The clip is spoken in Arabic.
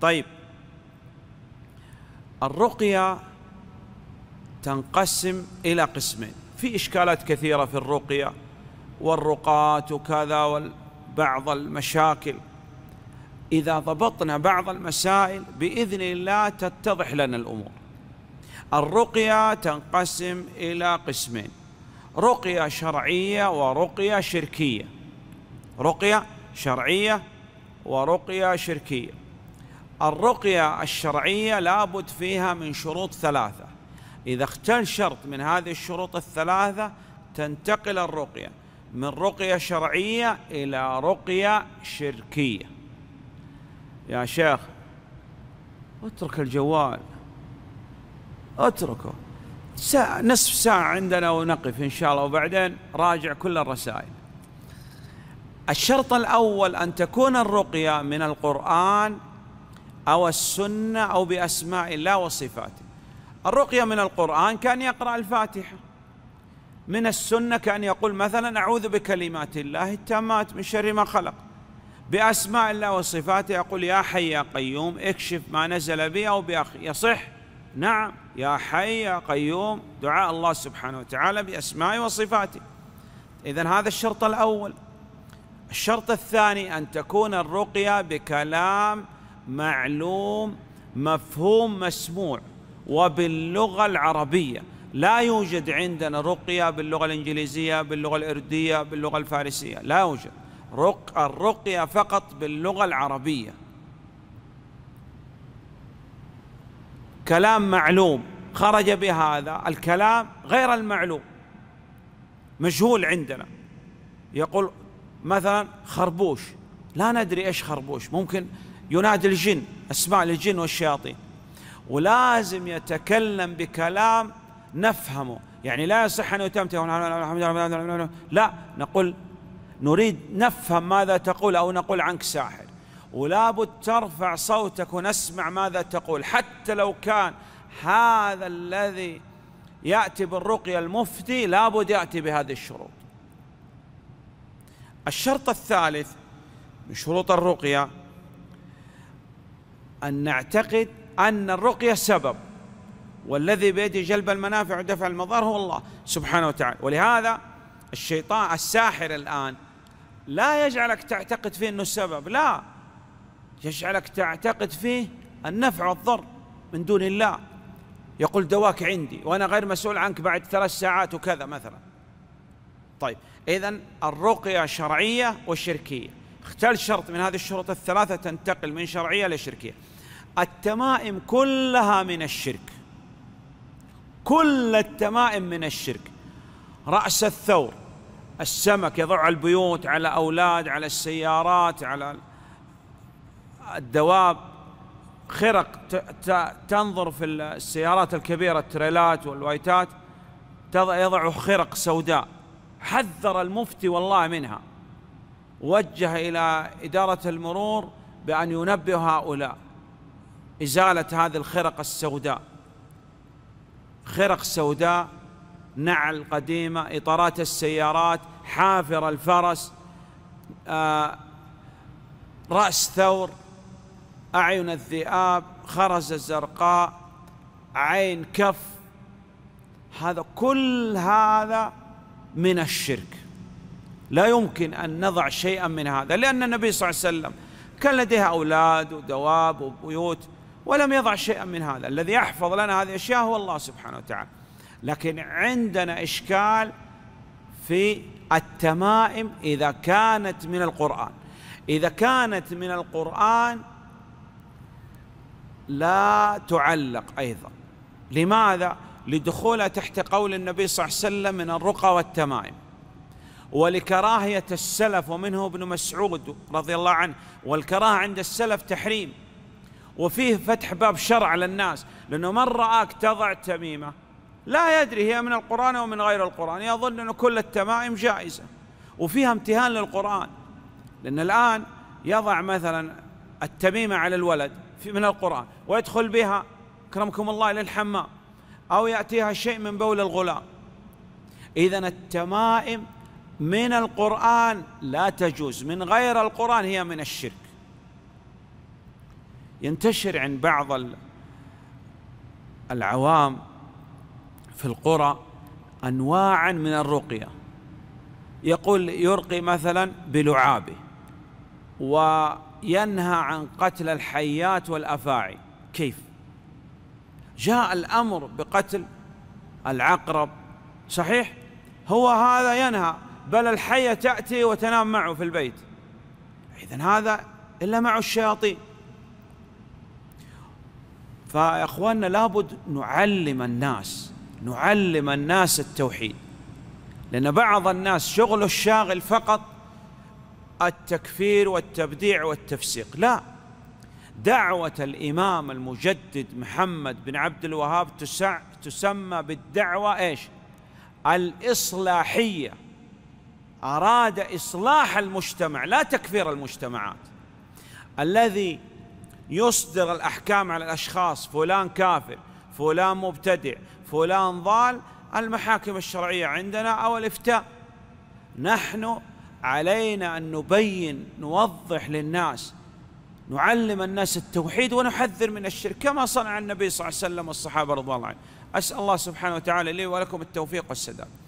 طيب الرقية تنقسم إلى قسمين في إشكالات كثيرة في الرقية والرقاة وكذا وبعض المشاكل إذا ضبطنا بعض المسائل بإذن الله تتضح لنا الأمور الرقية تنقسم إلى قسمين رقية شرعية ورقية شركية رقية شرعية ورقية شركية الرقية الشرعية لابد فيها من شروط ثلاثة إذا اختل شرط من هذه الشروط الثلاثة تنتقل الرقية من رقية شرعية إلى رقية شركية يا شيخ اترك الجوال اتركه ساعة نصف ساعة عندنا ونقف إن شاء الله وبعدين راجع كل الرسائل الشرط الأول أن تكون الرقية من القرآن أو السنة أو بأسماء الله وصفاته الرقية من القرآن كان يقرأ الفاتحة من السنة كان يقول مثلا أعوذ بكلمات الله التامات من شر ما خلق بأسماء الله وصفاته يقول يا حي يا قيوم اكشف ما نزل بي أو بأخي يصح نعم يا حي يا قيوم دعاء الله سبحانه وتعالى بأسمائه وصفاته إذا هذا الشرط الأول الشرط الثاني أن تكون الرقية بكلام معلوم مفهوم مسموع وباللغة العربية لا يوجد عندنا رقية باللغة الإنجليزية باللغة الإردية باللغة الفارسية لا يوجد رق الرقية فقط باللغة العربية كلام معلوم خرج بهذا الكلام غير المعلوم مجهول عندنا يقول مثلا خربوش لا ندري ايش خربوش ممكن ينادي الجن أسماء للجن والشياطين ولازم يتكلم بكلام نفهمه يعني لا يصح أن يتمتم لا نقول نريد نفهم ماذا تقول أو نقول عنك ساحر ولا بد ترفع صوتك ونسمع ماذا تقول حتى لو كان هذا الذي يأتي بالرقية المفتي لابد يأتي بهذه الشروط الشرط الثالث من شروط الرقية أن نعتقد أن الرقية سبب والذي بيده جلب المنافع ودفع المضار هو الله سبحانه وتعالى ولهذا الشيطان الساحر الآن لا يجعلك تعتقد فيه أنه السبب لا يجعلك تعتقد فيه النفع والضر من دون الله يقول دواك عندي وأنا غير مسؤول عنك بعد ثلاث ساعات وكذا مثلا طيب إذا الرقية شرعية وشركية اختل شرط من هذه الشروط الثلاثة تنتقل من شرعية إلى شركية التمائم كلها من الشرك كل التمائم من الشرك رأس الثور السمك يضع على البيوت على أولاد على السيارات على الدواب خرق تنظر في السيارات الكبيرة التريلات والوايتات يضع خرق سوداء حذر المفتي والله منها وجه إلى إدارة المرور بأن ينبه هؤلاء إزالة هذه الخرق السوداء خرق سوداء نعل قديمة إطارات السيارات حافر الفرس آه رأس ثور أعين الذئاب خرز الزرقاء عين كف هذا كل هذا من الشرك لا يمكن أن نضع شيئا من هذا لأن النبي صلى الله عليه وسلم كان لديه أولاد ودواب وبيوت ولم يضع شيئا من هذا الذي يحفظ لنا هذه الأشياء هو الله سبحانه وتعالى لكن عندنا إشكال في التمائم إذا كانت من القرآن إذا كانت من القرآن لا تعلق أيضا لماذا؟ لدخولها تحت قول النبي صلى الله عليه وسلم من الرقى والتمائم ولكراهية السلف ومنه ابن مسعود رضي الله عنه والكراهة عند السلف تحريم وفيه فتح باب شرع للناس لأنه من رآك تضع تميمة لا يدري هي من القرآن أو من غير القرآن يظن أن كل التمائم جائزة وفيها امتهان للقرآن لأن الآن يضع مثلا التميمة على الولد في من القرآن ويدخل بها أكرمكم الله إلى الحمام أو يأتيها شيء من بول الغلام إذا التمائم من القرآن لا تجوز من غير القرآن هي من الشرك ينتشر عند بعض العوام في القرى أنواعا من الرقية يقول يرقي مثلا بلعابه وينهى عن قتل الحيات والأفاعي كيف جاء الأمر بقتل العقرب صحيح هو هذا ينهى بل الحية تأتي وتنام معه في البيت إذا هذا إلا معه الشياطين فيا إخواننا لابد نعلم الناس نعلم الناس التوحيد لأن بعض الناس شغله الشاغل فقط التكفير والتبديع والتفسيق لا دعوة الإمام المجدد محمد بن عبد الوهاب تسمى بالدعوة إيش الإصلاحية أراد إصلاح المجتمع لا تكفير المجتمعات الذي يصدر الأحكام على الأشخاص فلان كافر فلان مبتدع فلان ضال المحاكم الشرعية عندنا أو الإفتاء نحن علينا أن نبين نوضح للناس نعلم الناس التوحيد ونحذر من الشرك كما صنع النبي صلى الله عليه وسلم والصحابة رضوان الله عنهم أسأل الله سبحانه وتعالى لي ولكم التوفيق والسداد